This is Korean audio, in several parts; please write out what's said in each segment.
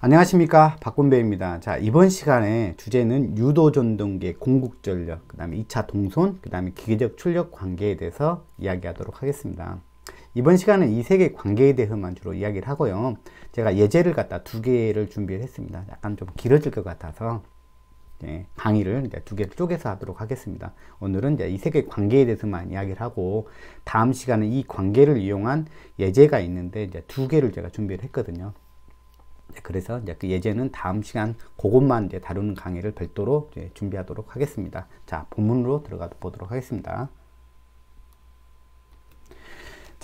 안녕하십니까 박군배입니다 자 이번 시간에 주제는 유도전동계 공국전력 그 다음에 2차 동선 그 다음에 기계적 출력 관계에 대해서 이야기하도록 하겠습니다 이번 시간은 이세계 관계에 대해서만 주로 이야기를 하고요. 제가 예제를 갖다 두 개를 준비를 했습니다. 약간 좀 길어질 것 같아서 예, 강의를 이제 두 개를 쪼개서 하도록 하겠습니다. 오늘은 이제 이세계 관계에 대해서만 이야기를 하고 다음 시간은 이 관계를 이용한 예제가 있는데 이제 두 개를 제가 준비를 했거든요. 네, 그래서 이제 그 예제는 다음 시간 그것만 이제 다루는 강의를 별도로 이제 준비하도록 하겠습니다. 자, 본문으로 들어가 보도록 하겠습니다.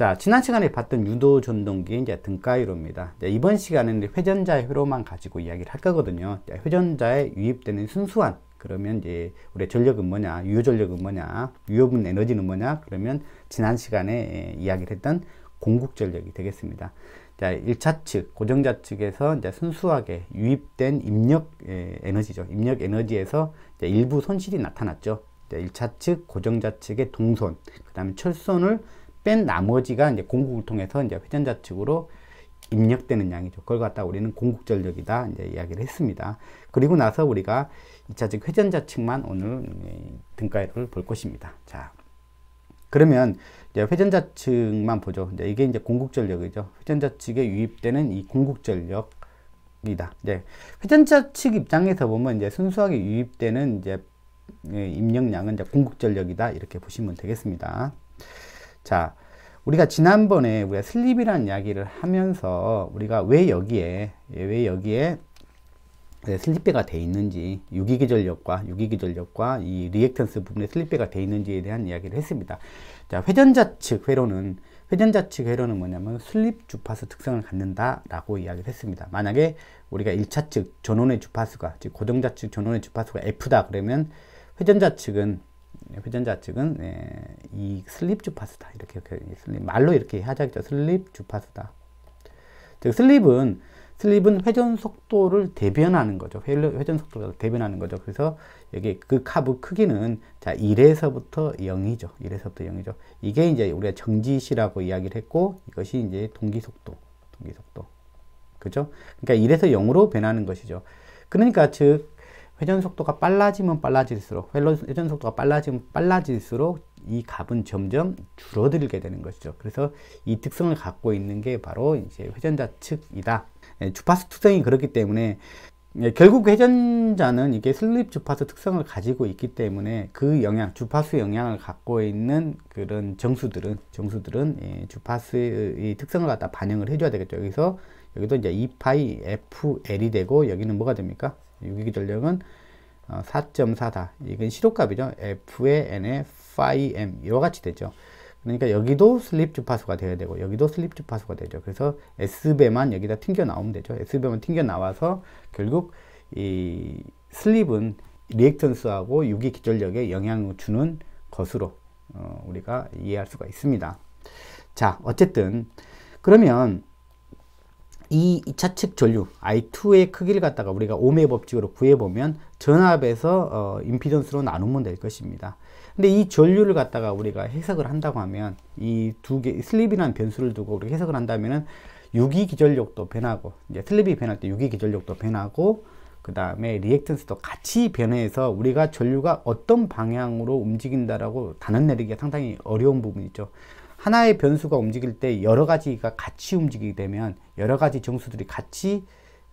자, 지난 시간에 봤던 유도 전동기 이제 등가위로입니다. 이제 이번 시간은 회전자의 회로만 가지고 이야기를 할 거거든요. 회전자에 유입되는 순수한 그러면 이제 우리 전력은 뭐냐, 유효 전력은 뭐냐, 유효분 에너지는 뭐냐? 그러면 지난 시간에 예, 이야기를 했던 공국 전력이 되겠습니다. 자, 1차 측, 고정자 측에서 이제 순수하게 유입된 입력 예, 에너지죠. 입력 에너지에서 이제 일부 손실이 나타났죠. 자, 1차 측, 고정자 측의 동선, 그 다음에 철선을 뺀 나머지가 이제 공국을 통해서 이제 회전자 측으로 입력되는 양이죠. 그걸 갖다 우리는 공국전력이다 이제 이야기를 했습니다. 그리고 나서 우리가 2차적 회전자 측만 오늘 등가를 볼 것입니다. 자, 그러면 이제 회전자 측만 보죠. 이제 이게 이제 공국전력이죠. 회전자 측에 유입되는 이 공국전력이다. 이 네, 회전자 측 입장에서 보면 이제 순수하게 유입되는 이제 예, 입력량은 이제 공국전력이다 이렇게 보시면 되겠습니다. 자, 우리가 지난번에 우리가 슬립이라는 이야기를 하면서 우리가 왜 여기에 예, 왜 여기에 그 슬립배가 돼 있는지 유기기전력과 유기기전력과 이 리액턴스 부분에 슬립배가 돼 있는지에 대한 이야기를 했습니다. 자, 회전자 측 회로는 회전자 측 회로는 뭐냐면 슬립 주파수 특성을 갖는다라고 이야기를 했습니다. 만약에 우리가 1차 측 전원의 주파수가 즉 고정자 측 전원의 주파수가 F다 그러면 회전자 측은 회전자 측은 예, 이 슬립 주파수다 이렇게, 이렇게 슬립, 말로 이렇게 하자겠죠 슬립 주파수다 즉 슬립은 슬립은 회전 속도를 대변하는 거죠 회전 속도를 대변하는 거죠 그래서 여기 그 카브 크기는 자 1에서부터 0이죠 1에서부터 0이죠 이게 이제 우리가 정지시라고 이야기를 했고 이것이 이제 동기 속도 동기 속도 그죠 그러니까 1에서 0으로 변하는 것이죠 그러니까 즉 회전 속도가 빨라지면 빨라질수록 회전 속도가 빨라지면 빨라질수록 이 값은 점점 줄어들게 되는 것이죠. 그래서 이 특성을 갖고 있는 게 바로 이제 회전자 측이다. 예, 주파수 특성이 그렇기 때문에 예, 결국 회전자는 이게 슬립 주파수 특성을 가지고 있기 때문에 그 영향, 주파수 영향을 갖고 있는 그런 정수들은 정수들은 예, 주파수의 특성을 갖다 반영을 해줘야 되겠죠. 여기서 여기도 이제 2파이 e FL이 되고 여기는 뭐가 됩니까? 유이기 전력은 4.4다. 이건 시도값이죠. F의 N의 phi M 이와 같이 되죠. 그러니까 여기도 슬립 주파수가 돼야 되고 여기도 슬립 주파수가 되죠. 그래서 S배만 여기다 튕겨 나오면 되죠. S배만 튕겨 나와서 결국 이 슬립은 리액턴스하고 유기 기전력에 영향을 주는 것으로 어, 우리가 이해할 수가 있습니다. 자, 어쨌든 그러면 이 2차 측 전류 I2의 크기를 갖다가 우리가 오메 법칙으로 구해보면 전압에서 어, 임피던스로 나누면 될 것입니다. 근데 이 전류를 갖다가 우리가 해석을 한다고 하면 이 두 개 슬립이라는 변수를 두고 우리가 해석을 한다면은 유기 기전력도 변하고 이제 슬립이 변할 때 유기 기전력도 변하고 그 다음에 리액턴스도 같이 변해서 우리가 전류가 어떤 방향으로 움직인다라고 단언 내리기가 상당히 어려운 부분이죠. 하나의 변수가 움직일 때 여러 가지가 같이 움직이게 되면 여러 가지 정수들이 같이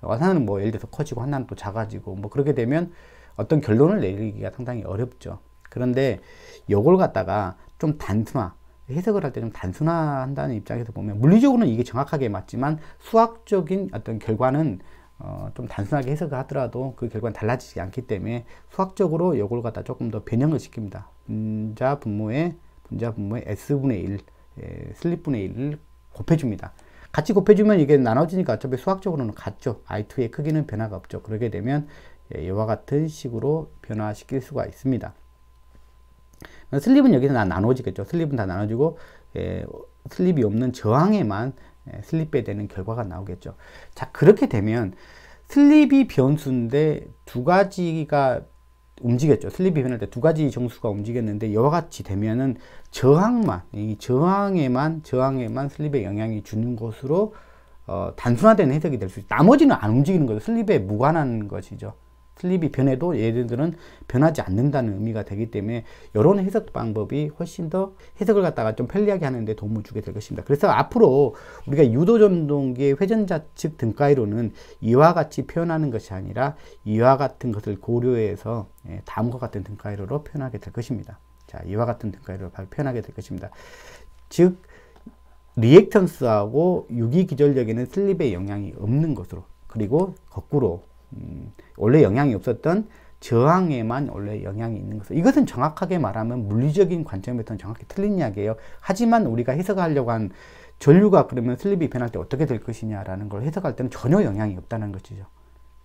하나는 뭐 예를 들어서 커지고 하나는 또 작아지고 뭐 그렇게 되면 어떤 결론을 내리기가 상당히 어렵죠. 그런데 요걸 갖다가 좀 단순화 해석을 할 때 좀 단순화한다는 입장에서 보면 물리적으로는 이게 정확하게 맞지만 수학적인 어떤 결과는 어, 좀 단순하게 해석을 하더라도 그 결과는 달라지지 않기 때문에 수학적으로 요걸 갖다 조금 더 변형을 시킵니다. 분자 분모의 분자 분모의 s분의 1 예, 슬립분의 1을 곱해줍니다. 같이 곱해주면 이게 나눠지니까 어차피 수학적으로는 같죠. I2의 크기는 변화가 없죠. 그렇게 되면 예, 이와 같은 식으로 변화시킬 수가 있습니다. 그러니까 슬립은 여기서 다 나눠지겠죠. 슬립은 다 나눠지고 예, 슬립이 없는 저항에만 슬립에 되는 결과가 나오겠죠. 자 그렇게 되면 슬립이 변수인데 두 가지가 움직였죠. 슬립이 변할 때 두 가지 정수가 움직였는데 이와 같이 되면은 저항만 이 저항에만 저항에만 슬립에 영향이 주는 것으로 어, 단순화된 해석이 될 수 있어요. 나머지는 안 움직이는 거죠. 슬립에 무관한 것이죠. 슬립이 변해도 얘네들은 변하지 않는다는 의미가 되기 때문에 이런 해석 방법이 훨씬 더 해석을 갖다가 좀 편리하게 하는데 도움을 주게 될 것입니다. 그래서 앞으로 우리가 유도 전동기의 회전자 측 등가이로는 이와 같이 표현하는 것이 아니라 이와 같은 것을 고려해서 예, 다음과 같은 등가이로로 표현하게 될 것입니다. 자, 이와 같은 등가이로로 표현하게 될 것입니다. 즉 리액턴스하고 유기기절력에는 슬립의 영향이 없는 것으로 그리고 거꾸로 음, 원래 영향이 없었던 저항에만 원래 영향이 있는 것을 이것은 정확하게 말하면 물리적인 관점에서는 정확히 틀린 이야기예요. 하지만 우리가 해석하려고 한 전류가 그러면 슬립이 변할 때 어떻게 될 것이냐라는 걸 해석할 때는 전혀 영향이 없다는 것이죠.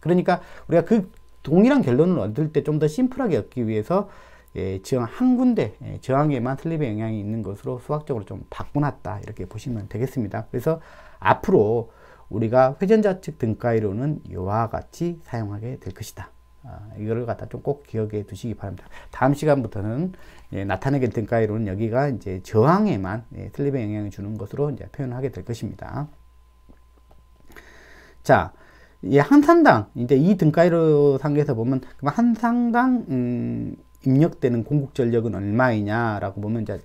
그러니까 우리가 그 동일한 결론을 얻을 때 좀 더 심플하게 얻기 위해서 예, 저항 한 군데 예, 저항에만 슬립의 영향이 있는 것으로 수학적으로 좀 바꿔놨다 이렇게 보시면 되겠습니다. 그래서 앞으로 우리가 회전좌측 등가이론은 이와 같이 사용하게 될 것이다. 아, 이거를 갖다 좀 꼭 기억해 두시기 바랍니다. 다음 시간부터는 예, 나타내게 등가이론은 여기가 이제 저항에만 예, 슬립에 영향을 주는 것으로 이제 표현하게 될 것입니다. 자, 예, 한 상당 이제 이 등가이로 상계에서 보면 한 상당 음, 입력되는 공국 전력은 얼마이냐라고 보면 이제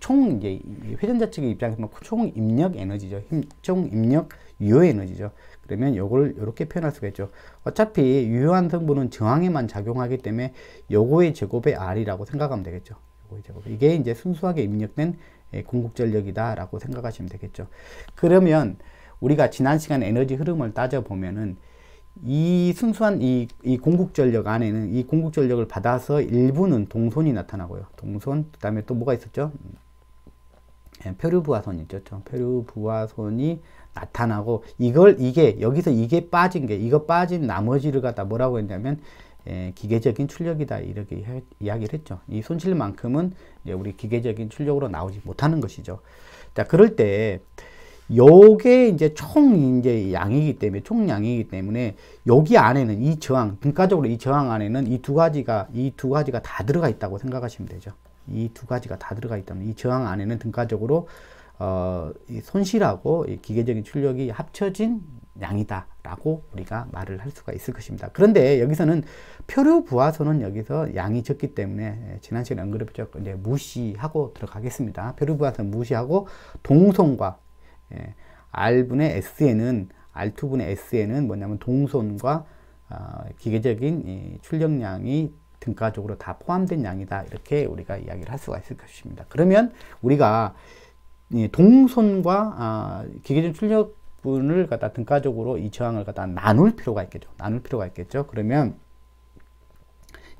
총 이제 회전자 측의 입장에서 그 총 입력 에너지죠. 총 입력 유효 에너지죠. 그러면 요걸 이렇게 표현할 수가 있죠. 어차피 유효한 성분은 저항에만 작용하기 때문에 요거의 제곱의 R이라고 생각하면 되겠죠. 요거의 제곱. 이게 이제 순수하게 입력된 예, 궁극전력이다라고 생각하시면 되겠죠. 그러면 우리가 지난 시간 에너지 흐름을 따져보면은 이 순수한 이, 이 공국전력 안에는 이 공국전력을 받아서 일부는 동손이 나타나고요. 동손, 그 다음에 또 뭐가 있었죠? 예, 표부하손 있죠. 표류부하손이 나타나고 이걸 이게 여기서 이게 빠진 게 이거 빠진 나머지를 갖다 뭐라고 했냐면 예, 기계적인 출력이다 이렇게 해, 이야기를 했죠. 이 손실만큼은 우리 기계적인 출력으로 나오지 못하는 것이죠. 자 그럴 때 요게 이제 총 이제 양이기 때문에 총량이기 때문에 여기 안에는 이 저항 등가적으로 이 저항 안에는 이 두 가지가 이 두 가지가 다 들어가 있다고 생각하시면 되죠. 이 두 가지가 다 들어가 있다면 이 저항 안에는 등가적으로 어, 손실하고 기계적인 출력이 합쳐진 양이다라고 우리가 말을 할 수가 있을 것입니다. 그런데 여기서는 표류 부하선은 여기서 양이 적기 때문에 예, 지난 시간에 언급했죠. 이제 무시하고 들어가겠습니다. 표류 부하선 무시하고 동선과 예, R분의 S에는 R2분의 S에는 뭐냐면 동선과 어, 기계적인 이 출력량이 등가적으로 다 포함된 양이다 이렇게 우리가 이야기를 할 수가 있을 것입니다. 그러면 우리가 이 동선과 아, 기계적 출력분을 갖다 등가적으로 이 저항을 갖다 나눌 필요가 있겠죠. 나눌 필요가 있겠죠. 그러면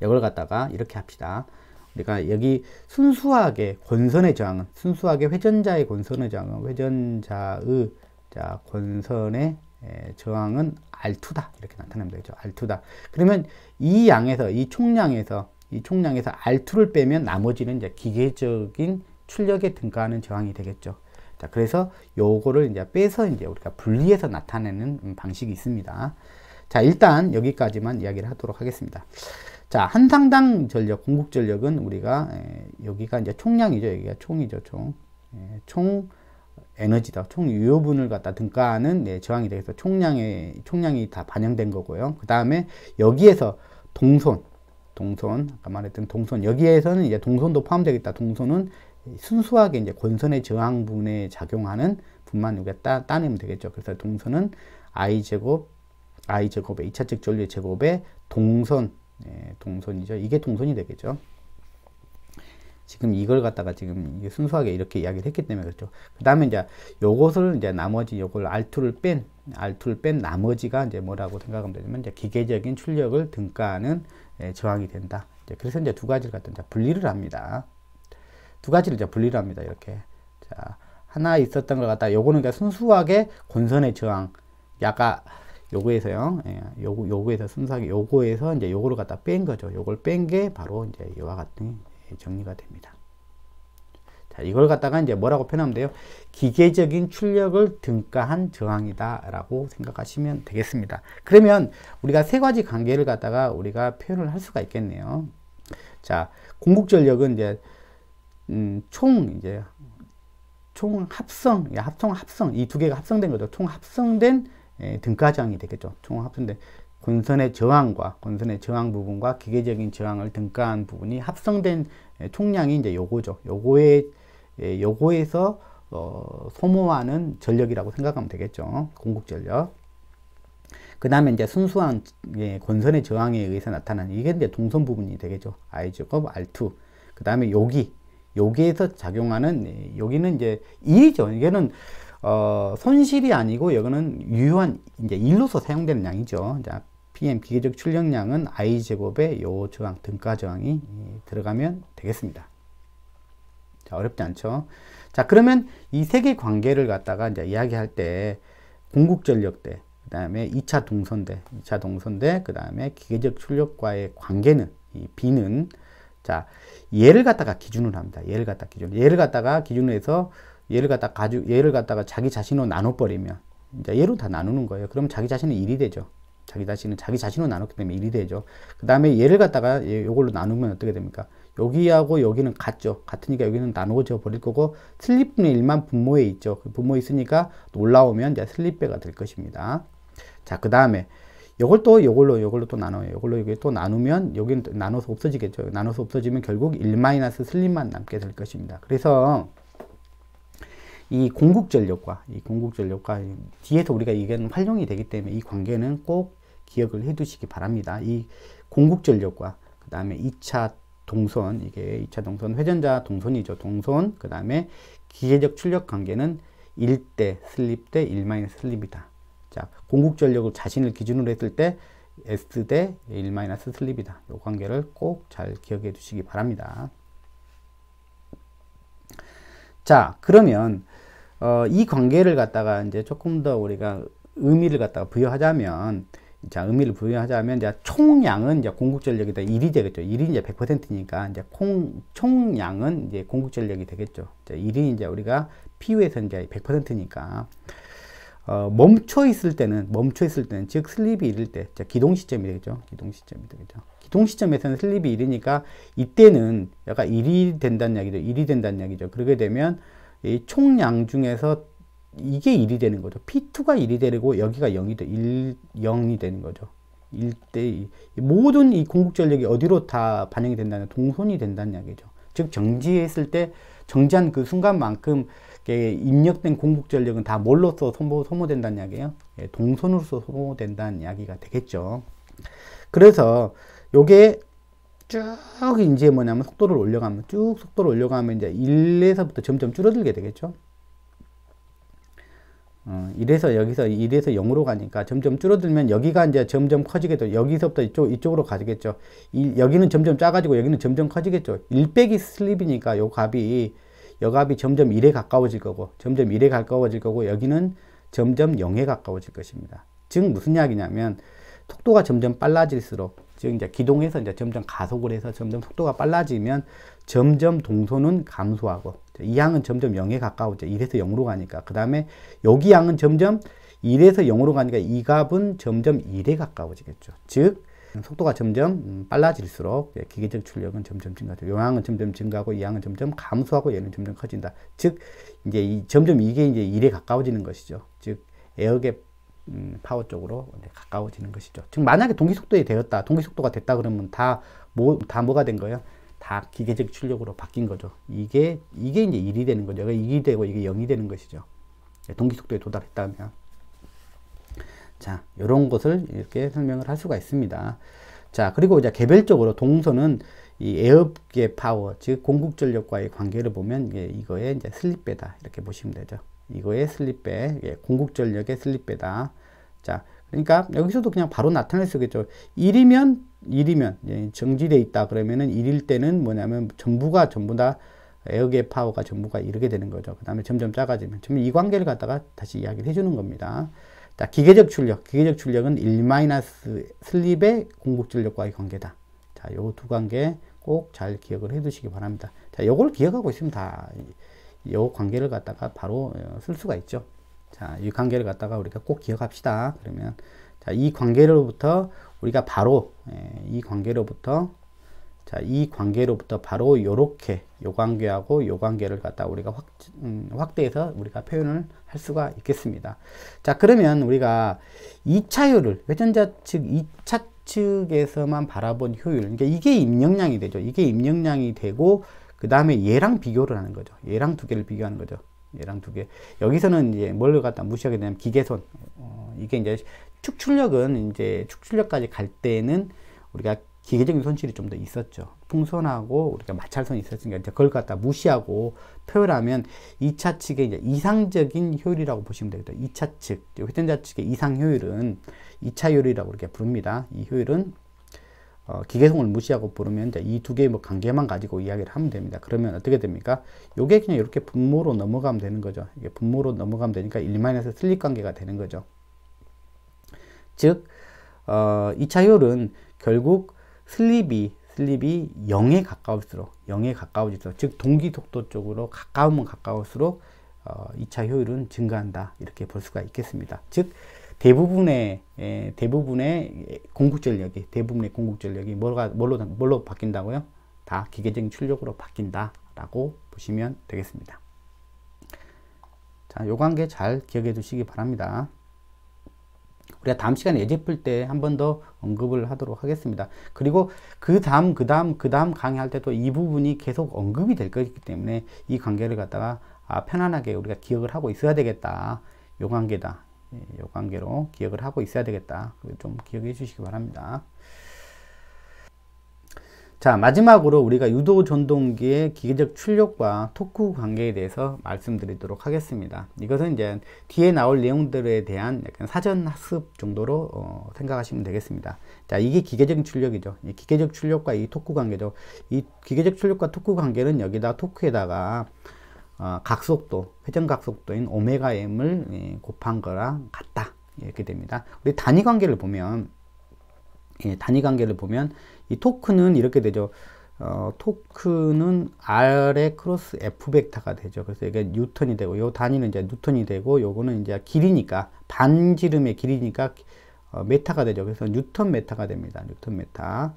이걸 갖다가 이렇게 합시다. 그러니까 여기 순수하게 권선의 저항은 순수하게 회전자의 권선의 저항은 회전자의 자 권선의 저항은 R2다 이렇게 나타내면 되죠. R2다. 그러면 이 양에서 이 총량에서 이 총량에서 R2를 빼면 나머지는 이제 기계적인 출력에 등가하는 저항이 되겠죠. 자, 그래서 요거를 이제 빼서 이제 우리가 분리해서 나타내는 방식이 있습니다. 자, 일단 여기까지만 이야기를 하도록 하겠습니다. 자, 한상당 전력, 공급 전력은 우리가 에, 여기가 이제 총량이죠. 여기가 총이죠, 총. 에, 총 에너지다. 총 유효분을 갖다 등가하는 네, 저항이 되겠어. 총량의 총량이 다 반영된 거고요. 그다음에 여기에서 동선 동선 아까 말했던 동선 여기에서는 이제 동선도 포함되겠다. 동선은 순수하게 이제 권선의 저항분에 작용하는 분만 우리가 따, 따내면 되겠죠. 그래서 동선은 i 제곱 i 제곱의 이차적 전류 제곱의 동선 예, 동선이죠. 이게 동선이 되겠죠. 지금 이걸 갖다가 지금 순수하게 이렇게 이야기를 했기 때문에 그렇죠. 그 다음에 이제 요것을 이제 나머지 요걸 R2를 뺀, R2를 뺀 나머지가 이제 뭐라고 생각하면 되냐면 이제 기계적인 출력을 등가하는 예, 저항이 된다. 이제 그래서 이제 두 가지를 갖다 이제 분리를 합니다. 두 가지를 이제 분리를 합니다. 이렇게. 자, 하나 있었던 걸 갖다 요거는 그냥 순수하게 곤선의 저항. 약간 요거에서요. 예, 요거 요거에서 순삭 요거에서 이제 요거를 갖다 뺀 거죠. 요걸 뺀 게 바로 이제 이와 같은 정리가 됩니다. 자, 이걸 갖다가 이제 뭐라고 표현하면 돼요? 기계적인 출력을 등가한 저항이다라고 생각하시면 되겠습니다. 그러면 우리가 세 가지 관계를 갖다가 우리가 표현을 할 수가 있겠네요. 자, 공국전력은 이제 음, 총 이제 총 합성, 합성 합성 이 두 개가 합성된 거죠. 총 합성된 예, 등가저항이 되겠죠. 총 합성된 권선의 저항과 권선의 저항 부분과 기계적인 저항을 등가한 부분이 합성된 예, 총량이 이제 요거죠. 요거에 예, 요거에서 어, 소모하는 전력이라고 생각하면 되겠죠. 공급 전력. 그 다음에 이제 순수한 예, 권선의 저항에 의해서 나타나는 이게 이제 동선 부분이 되겠죠. I 제곱 R2. 그 다음에 여기 여기에서 작용하는 여기는 이제 E죠. 이게는 어, 손실이 아니고 이거는 유효한 이제 일로서 사용되는 양이죠. 자, PM 기계적 출력량은 I 제곱의 요 저항 등가 저항이 예, 들어가면 되겠습니다. 자, 어렵지 않죠. 자, 그러면 이 세 개 관계를 갖다가 이제 이야기할 때 공국전력대, 그 다음에 2차 동선대, 2차 동선대, 그 다음에 기계적 출력과의 관계는 이 B는 자, 얘를 갖다가 기준으로 합니다. 얘를 갖다 기준. 얘를 갖다가 기준으로 해서 얘를 갖다 가지 얘를 갖다가 자기 자신으로 나눠버리면 이제 얘로 다 나누는 거예요. 그럼 자기 자신은 일이 되죠. 자기 자신은 자기 자신으로 나눴기 때문에 일이 되죠. 그 다음에 얘를 갖다가 요걸로 나누면 어떻게 됩니까? 여기하고 여기는 같죠. 같으니까 여기는 나누어져 버릴 거고 슬립분의 1만 분모에 있죠. 그 분모에 있으니까 올라오면 이제 슬립배가 될 것입니다. 자, 그 다음에 요걸 또 요걸로 요걸로 또 나눠요. 요걸로 이게 또 나누면 여기는 나눠서 없어지겠죠. 나눠서 없어지면 결국 1 마이너스 슬립만 남게 될 것입니다. 그래서 이 공국전력과 이 공국전력과 뒤에서 우리가 이건 활용이 되기 때문에 이 관계는 꼭 기억을 해두시기 바랍니다. 이 공국전력과 그 다음에 2차 동선 이게 2차 동선 회전자 동선이죠. 동선 그 다음에 기계적 출력 관계는 1대 슬립 대1 슬립이다. 자 공국전력을 자신을 기준으로 했을 때 S 대1 슬립이다. 이 관계를 꼭 잘 기억해 두시기 바랍니다. 자 그러면 어, 이 관계를 갖다가 이제 조금 더 우리가 의미를 갖다가 부여하자면 자, 의미를 부여하자면 이제 총량은 이제 공급 전력이 다 1이 되겠죠. 1이 이제 100%니까 이제 콩, 총량은 이제 공급 전력이 되겠죠. 자, 1이 이제 우리가 PU에서 이제 100%니까 어, 멈춰 있을 때는 멈춰 있을 때는 즉 슬립이 이를 때, 자, 기동 시점이 되겠죠. 기동 시점이 되겠죠. 기동 시점에서는 슬립이 1이니까 이때는 약간 1이 된다는 이야기죠. 1이 된다는 이야기죠. 그러게 되면 이 총량 중에서 이게 1이 되는 거죠. P2가 1이 되고 여기가 0이, 1, 0이 되는 거죠. 1대2. 모든 이 공국전력이 어디로 다 반영이 된다는 동선이 된다는 이야기죠. 즉 정지했을 때 정지한 그 순간만큼 입력된 공국전력은 다 뭘로써 소모, 소모된다는 이야기예요. 예, 동선으로서 소모된다는 이야기가 되겠죠. 그래서 요게 쭉 이제 뭐냐면 속도를 올려가면 쭉 속도를 올려가면 이제 1에서부터 점점 줄어들게 되겠죠. 어, 1에서 여기서 1에서 0으로 가니까 점점 줄어들면 여기가 이제 점점 커지게 돼. 여기서부터 이쪽, 이쪽으로 가지겠죠. 이, 여기는 점점 작아지고 여기는 점점 커지겠죠. 1 빼기 슬립이니까 요 값이 요 값이 점점 1에 가까워질 거고 점점 1에 가까워질 거고 여기는 점점 0에 가까워질 것입니다. 즉 무슨 이야기냐면 속도가 점점 빨라질수록 즉 이제 기동해서 이제 점점 가속을 해서 점점 속도가 빨라지면 점점 동선은 감소하고 이 양은 점점 0에 가까워져 1에서 0으로 가니까 그 다음에 여기 양은 점점 1에서 0으로 가니까 이 값은 점점 1에 가까워지겠죠 즉 속도가 점점 음, 빨라질수록 예, 기계적 출력은 점점 증가하죠. 요 양은 점점 증가하고 이 양은 점점 감소하고 얘는 점점 커진다. 즉 이제 이, 점점 이게 이제 일에 가까워지는 것이죠. 즉 에어갭 음, 파워 쪽으로 가까워지는 것이죠. 지금 만약에 동기속도에 되었다, 동기속도가 됐다 그러면 다 뭐, 다 뭐가 된 거예요? 다 기계적 출력으로 바뀐 거죠. 이게, 이게 이제 1이 되는 거죠. 이게 2이 되고 이게 0이 되는 것이죠. 예, 동기속도에 도달했다면. 자, 요런 것을 이렇게 설명을 할 수가 있습니다. 자, 그리고 이제 개별적으로 동선은 이 에어계 파워, 즉 공국전력과의 관계를 보면 이거에 이제 슬립배다. 이렇게 보시면 되죠. 이거의 슬립배 예, 공국전력의 슬립배다 자 그러니까 여기서도 그냥 바로 나타낼 수 있겠죠 1이면 1이면 예, 정지돼 있다 그러면은 1일 때는 뭐냐면 정부가 전부 다 에어게 파워가 전부가 이렇게 되는 거죠 그 다음에 점점 작아지면 점점 이 관계를 갖다가 다시 이야기를 해주는 겁니다 자 기계적 출력 기계적 출력은 1 마이너스 슬립의 공국전력과의 관계다 자 요 두 관계 꼭 잘 기억을 해 두시기 바랍니다 자 요걸 기억하고 있으면 다요 관계를 갖다가 바로 어, 쓸 수가 있죠. 자, 이 관계를 갖다가 우리가 꼭 기억합시다. 그러면 자, 이 관계로부터 우리가 바로 예, 이 관계로부터 자, 이 관계로부터 바로 요렇게 요 관계하고 요 관계를 갖다 우리가 확, 음, 확대해서 우리가 표현을 할 수가 있겠습니다. 자, 그러면 우리가 2차율을 회전자 측 2차 측에서만 바라본 효율. 그러니까 이게 입력량이 되죠. 이게 입력량이 되고 그 다음에 얘랑 비교를 하는 거죠. 얘랑 두 개를 비교하는 거죠. 얘랑 두 개. 여기서는 이제 뭘 갖다 무시하게 되면 냐 기계손. 어, 이게 이제 축출력은 이제 축출력까지 갈 때는 우리가 기계적인 손실이 좀 더 있었죠. 풍선하고 우리가 마찰선이 있었으니까 이제 그걸 갖다 무시하고 표현하면 2차 측의 이제 이상적인 효율이라고 보시면 되겠다. 2차 측, 회전자 측의 이상 효율은 2차 효율이라고 이렇게 부릅니다. 이 효율은 어, 기계성을 무시하고 부르면 이 두 개의 뭐 관계만 가지고 이야기를 하면 됩니다. 그러면 어떻게 됩니까? 요게 그냥 이렇게 분모로 넘어가면 되는 거죠. 이게 분모로 넘어가면 되니까 1-슬립 관계가 되는 거죠. 즉, 어, 2차 효율은 결국 슬립이 슬립이 0에 가까울수록 0에 가까워질수록 즉 동기 속도 쪽으로 가까우면 가까울수록 어, 2차 효율은 증가한다 이렇게 볼 수가 있겠습니다. 즉 대부분의 에, 예, 대부분의 공급 전력이 대부분의 공급 전력이 뭐가 뭘로 뭘로 바뀐다고요? 다 기계적인 출력으로 바뀐다라고 보시면 되겠습니다. 자, 요 관계 잘 기억해 두시기 바랍니다. 우리가 다음 시간에 예제 풀 때 한 번 더 언급을 하도록 하겠습니다. 그리고 그 다음, 그 다음, 그 다음 강의할 때도 이 부분이 계속 언급이 될 것이기 때문에 이 관계를 갖다가 아, 편안하게 우리가 기억을 하고 있어야 되겠다. 요 관계다. 이 예, 관계로 기억을 하고 있어야 되겠다. 좀 기억해 주시기 바랍니다. 자 마지막으로 우리가 유도 전동기의 기계적 출력과 토크 관계에 대해서 말씀드리도록 하겠습니다. 이것은 이제 뒤에 나올 내용들에 대한 약간 사전 학습 정도로 어, 생각하시면 되겠습니다. 자 이게 기계적인 출력이죠. 이 기계적 출력과 이 토크 관계죠. 이 기계적 출력과 토크 관계는 여기다 토크에다가 어, 각속도, 회전각속도인 오메가 m을 예, 곱한 거랑 같다. 이렇게 됩니다. 우리 단위 관계를 보면, 예, 단위 관계를 보면, 이 토크는 이렇게 되죠. 어, 토크는 R의 크로스 F 벡터가 되죠. 그래서 이게 뉴턴이 되고, 요 단위는 이제 뉴턴이 되고, 요거는 이제 길이니까, 반지름의 길이니까 어, 메타가 되죠. 그래서 뉴턴 메타가 됩니다. 뉴턴 메타.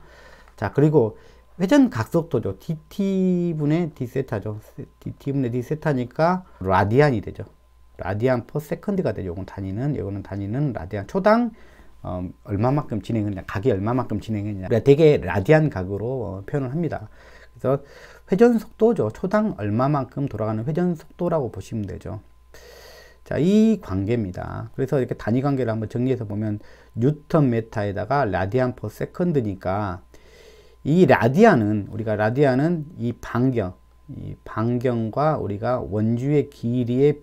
자, 그리고 회전 각속도죠. dt분의 d 세죠 dt분의 d 세니까 라디안이 되죠. 라디안 퍼 세컨드가 되죠. 요건 단위는, 요거는 단위는 라디안 초당 어, 얼마만큼 진행했냐, 각이 얼마만큼 진행했냐. 그러니까 되게 라디안 각으로 어, 표현을 합니다. 그래서 회전 속도죠. 초당 얼마만큼 돌아가는 회전 속도라고 보시면 되죠. 자, 이 관계입니다. 그래서 이렇게 단위 관계를 한번 정리해서 보면 뉴턴 메타에다가 라디안 퍼 세컨드니까 이라디아는 우리가 라디아는이 반경, 이 반경과 우리가 원주의 길이의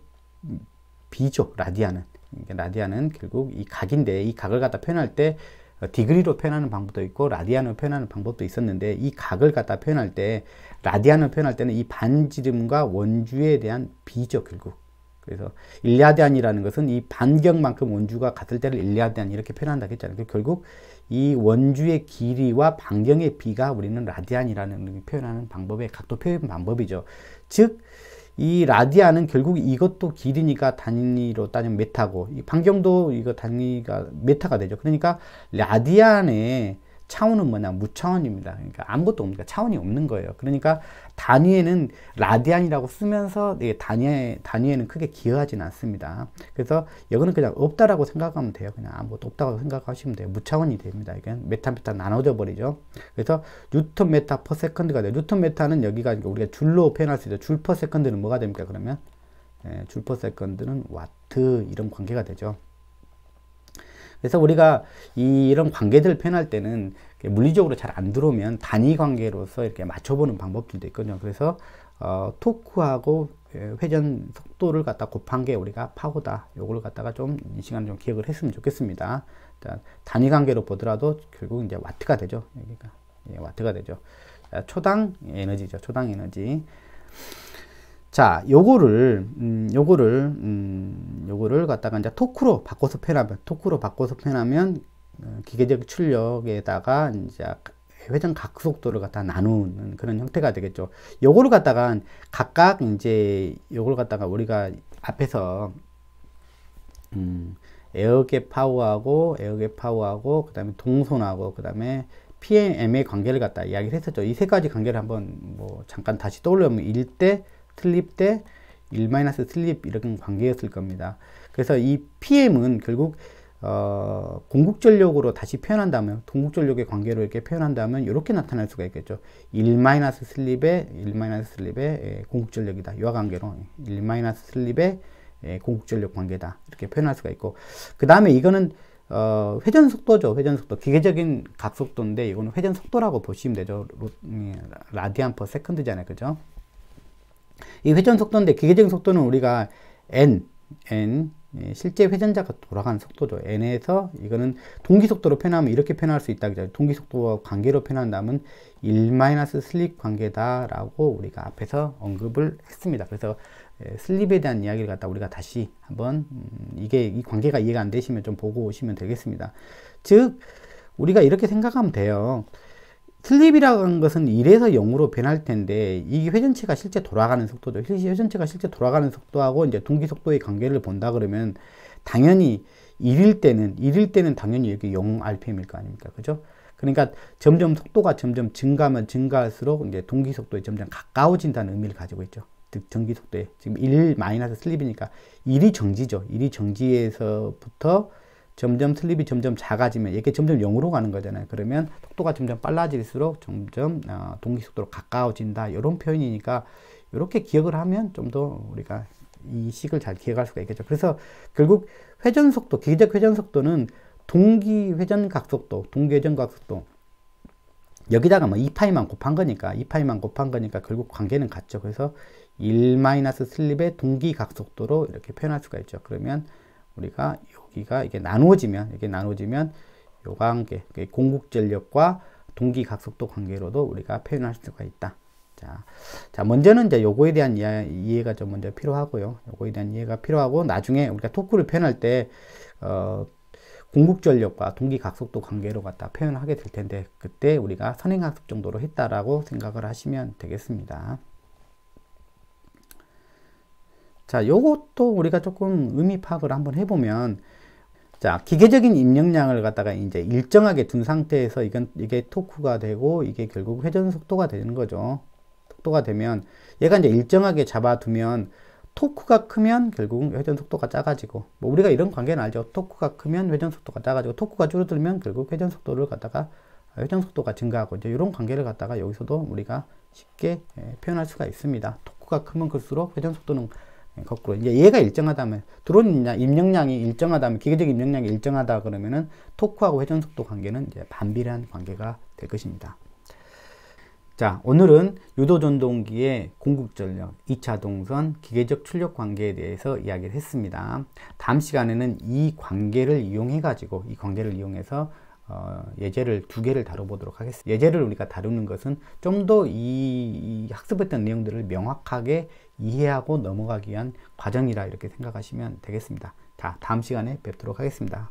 비죠. 라디안은 그러니까 라디아는 결국 이 각인데 이 각을 갖다 표현할 때 어, 디그리로 표현하는 방법도 있고 라디안으로 표현하는 방법도 있었는데 이 각을 갖다 표현할 때 라디안을 표현할 때는 이 반지름과 원주에 대한 비죠 결국 그래서 일리아디안이라는 것은 이 반경만큼 원주가 갔을 때를 일리아디안 이렇게 표현한다고 했잖아요. 결국 이 원주의 길이와 반경의 비가 우리는 라디안이라는 표현하는 방법의 각도 표현 방법이죠. 즉, 이 라디안은 결국 이것도 길이니까 단위로 따지면 메타고, 이 반경도 이거 단위가 메타가 되죠. 그러니까 라디안의 차원은 뭐냐 무차원입니다. 그러니까 아무것도 없니까 차원이 없는 거예요. 그러니까 단위에는 라디안이라고 쓰면서 단위에, 단위에는 크게 기여하지는 않습니다. 그래서 이거는 그냥 없다라고 생각하면 돼요. 그냥 아무것도 없다고 생각하시면 돼요. 무차원이 됩니다. 이게 메타메타 나눠져 버리죠. 그래서 뉴턴 메타 퍼 세컨드가 돼요. 뉴턴 메타는 여기가 우리가 줄로 표현할 수 있죠. 줄 퍼 세컨드는 뭐가 됩니까? 그러면 예, 줄퍼 세컨드는 와트 이런 관계가 되죠. 그래서 우리가 이런 관계들을 표현할 때는 물리적으로 잘 안 들어오면 단위 관계로서 이렇게 맞춰보는 방법들도 있거든요. 그래서 어, 토크하고 예, 회전 속도를 갖다 곱한 게 우리가 파고다. 요걸 갖다가 좀 이 시간에 좀 기억을 했으면 좋겠습니다. 일단 위 관계로 보더라도 결국 이제 와트가 되죠. 여기가 예, 와트가 되죠. 초당 에너지죠. 초당 에너지. 자, 요거를, 음, 요거를, 음, 요거를 갖다가 이제 토크로 바꿔서 표현하면, 토크로 바꿔서 표현하면, 어, 기계적 출력에다가 이제 회전 각속도를 갖다 나누는 그런 형태가 되겠죠. 요거를 갖다가 각각 이제 요걸 갖다가 우리가 앞에서 음, 에어갭 파워하고 에어갭 파워하고 그다음에 동선하고 그다음에 PM의 관계를 갖다 이야기를 했었죠. 이 세 가지 관계를 한번 뭐 잠깐 다시 떠올려보면 1대 슬립 대 1마이너스 슬립 이런 관계였을 겁니다. 그래서 이 PM은 결국 어, 공국전력으로 다시 표현한다면 동국전력의 관계로 이렇게 표현한다면 이렇게 나타날 수가 있겠죠. 1마이너스 슬립의 1마이너스 슬립의 예, 공국전력이다. 이와 관계로 1마이너스 슬립의 예, 공국전력 관계다. 이렇게 표현할 수가 있고 그 다음에 이거는 어, 회전 속도죠. 회전 속도. 기계적인 각속도인데 이거는 회전 속도라고 보시면 되죠. 로, 예, 라디안 퍼 세컨드잖아요. 그죠? 이 회전 속도인데 기계적인 속도는 우리가 n, n 예, 실제 회전자가 돌아가는 속도죠. n에서 이거는 동기 속도로 표현하면 이렇게 표현할 수 있다. 그죠? 동기 속도와 관계로 표현한다면 1-슬립 관계다라고 우리가 앞에서 언급을 했습니다. 그래서 예, 슬립에 대한 이야기를 갖다 우리가 다시 한번 음, 이게 이 관계가 이해가 안 되시면 좀 보고 오시면 되겠습니다. 즉 우리가 이렇게 생각하면 돼요. 슬립이라는 것은 1에서 0으로 변할 텐데 이게 회전체가 실제 돌아가는 속도죠. 회전체가 실제 돌아가는 속도하고 이제 동기 속도의 관계를 본다 그러면 당연히 1일 때는 1일 때는 당연히 이렇게 0 rpm일 거 아닙니까? 그죠? 그러니까 점점 속도가 점점 증가하면 증가할수록 이제 동기 속도에 점점 가까워진다는 의미를 가지고 있죠. 즉 전기 속도에 지금 1 마이너스 슬립이니까 1이 정지죠. 1이 정지에서부터 점점 슬립이 점점 작아지면 이게 점점 0으로 가는 거잖아요. 그러면 속도가 점점 빨라질수록 점점 어, 동기 속도로 가까워진다. 이런 표현이니까 이렇게 기억을 하면 좀 더 우리가 이 식을 잘 기억할 수가 있겠죠. 그래서 결국 회전 속도, 기계적 회전 속도는 동기 회전 각속도, 동기 회전 각속도 여기다가 뭐 2파이만 곱한 거니까 2파이만 곱한 거니까 결국 관계는 같죠. 그래서 1 마이너스 슬립의 동기 각속도로 이렇게 표현할 수가 있죠. 그러면 우리가 여기가 이게 나눠지면 이게 나눠지면 요과 함께 공국전력과 동기각속도 관계로도 우리가 표현할 수가 있다. 자, 자 먼저는 이제 요거에 대한 이해, 가좀 먼저 필요하고요. 요거에 대한 이해가 필요하고 나중에 우리가 토크를 표현할 때 어, 공국전력과 동기각속도 관계로 갖다 표현하게 될 텐데 그때 우리가 선행학습 정도로 했다라고 생각을 하시면 되겠습니다. 자, 요것도 우리가 조금 의미 파악을 한번 해보면 자, 기계적인 입력량을 갖다가 이제 일정하게 둔 상태에서 이건 이게 토크가 되고 이게 결국 회전 속도가 되는 거죠. 속도가 되면 얘가 이제 일정하게 잡아두면 토크가 크면 결국 회전 속도가 작아지고 뭐 우리가 이런 관계는 알죠. 토크가 크면 회전 속도가 작아지고 토크가 줄어들면 결국 회전 속도를 갖다가 아, 회전 속도가 증가하고 이제 이런 관계를 갖다가 여기서도 우리가 쉽게 예, 표현할 수가 있습니다. 토크가 크면 클수록 회전 속도는 거꾸로 이제 얘가 일정하다면 드론 입력량이 일정하다면 기계적 입력량이 일정하다 그러면은 토크하고 회전 속도 관계는 이제 반비례한 관계가 될 것입니다. 자 오늘은 유도 전동기의 공급 전력, 2차 동선, 기계적 출력 관계에 대해서 이야기를 했습니다. 다음 시간에는 이 관계를 이용해 가지고 이 관계를 이용해서 어, 예제를 두 개를 다뤄보도록 하겠습니다. 예제를 우리가 다루는 것은 좀 더 이 학습했던 내용들을 명확하게 이해하고 넘어가기 위한 과정이라 이렇게 생각하시면 되겠습니다. 자, 다음 시간에 뵙도록 하겠습니다.